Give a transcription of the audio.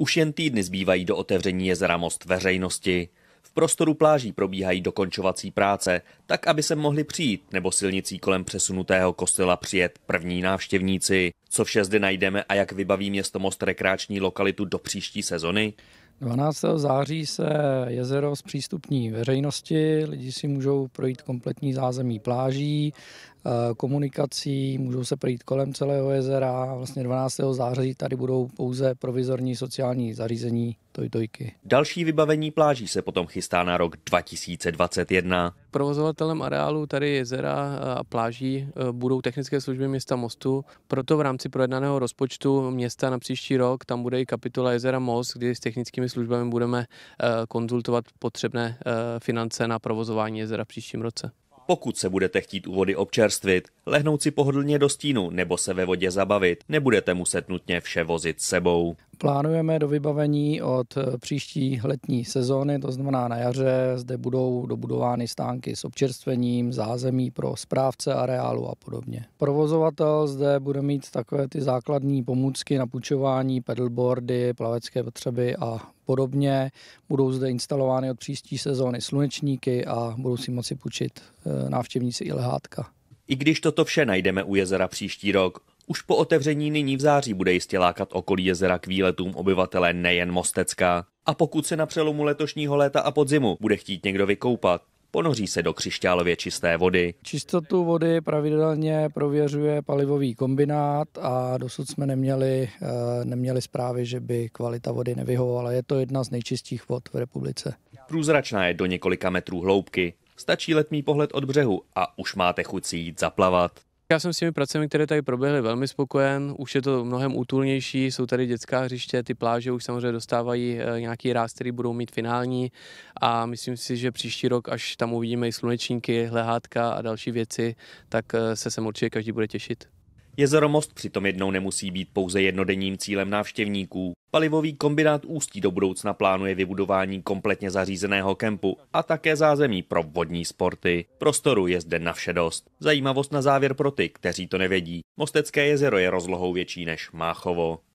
Už jen týdny zbývají do otevření jezera Most veřejnosti. V prostoru pláží probíhají dokončovací práce, tak aby se mohli přijít nebo silnicí kolem přesunutého kostela přijet první návštěvníci. Co vše zde najdeme a jak vybaví město Most rekreační lokalitu do příští sezony? 12. září se jezero zpřístupní veřejnosti, lidi si můžou projít kompletní zázemí pláží, Eh, komunikací, můžou se projít kolem celého jezera. Vlastně 12. září tady budou pouze provizorní sociální zařízení Tojtojky. Další vybavení pláží se potom chystá na rok 2021. Provozovatelem areálu tady jezera a pláží eh, budou technické služby města Mostu, proto v rámci projednaného rozpočtu města na příští rok tam bude i kapitola jezera Most, kdy s technickými službami budeme eh, konzultovat potřebné finance na provozování jezera v příštím roce pokud se budete chtít u vody občerstvit, lehnout si pohodlně do stínu nebo se ve vodě zabavit, nebudete muset nutně vše vozit sebou. Plánujeme do vybavení od eh, příští letní sezóny, to znamená na jaře, zde budou dobudovány stánky s občerstvením, zázemí pro správce areálu a podobně. Provozovatel zde bude mít takové ty základní pomůcky na půjčování, pedalboardy, plavecké potřeby a podobně. Budou zde instalovány od příští sezóny slunečníky a budou si moci půjčit eh, návštěvníci i lehátka. I když toto vše najdeme u jezera příští rok, už po otevření nyní v září bude jistě lákat okolí jezera k výletům obyvatele nejen Mostecka. A pokud se na přelomu letošního léta a podzimu bude chtít někdo vykoupat, ponoří se do křišťálově čisté vody. Čistotu vody pravidelně prověřuje palivový kombinát a dosud jsme neměli, eh, neměli zprávy, že by kvalita vody nevyhovovala. Je to jedna z nejčistších vod v republice. Průzračná je do několika metrů hloubky. Stačí letmý pohled od břehu a už máte chuť si jít zaplavat. Já jsem s těmi pracemi, které tady proběhly, velmi spokojen. Už je to mnohem útulnější, jsou tady dětská hřiště, ty pláže už samozřejmě dostávají eh, nějaký ráz, který budou mít finální a myslím si, že příští rok, až tam uvidíme i slunečníky, lehátka a další věci, tak eh, se sem určitě každý bude těšit. Jezero Most přitom jednou nemusí být pouze jednodenním cílem návštěvníků. Palivový kombinát Ústí do budoucna plánuje vybudování kompletně zařízeného kempu a také zázemí pro vodní sporty. Prostoru je zde na vše dost. Zajímavost na závěr pro ty, kteří to nevědí. Mostecké jezero je rozlohou větší než Máchovo.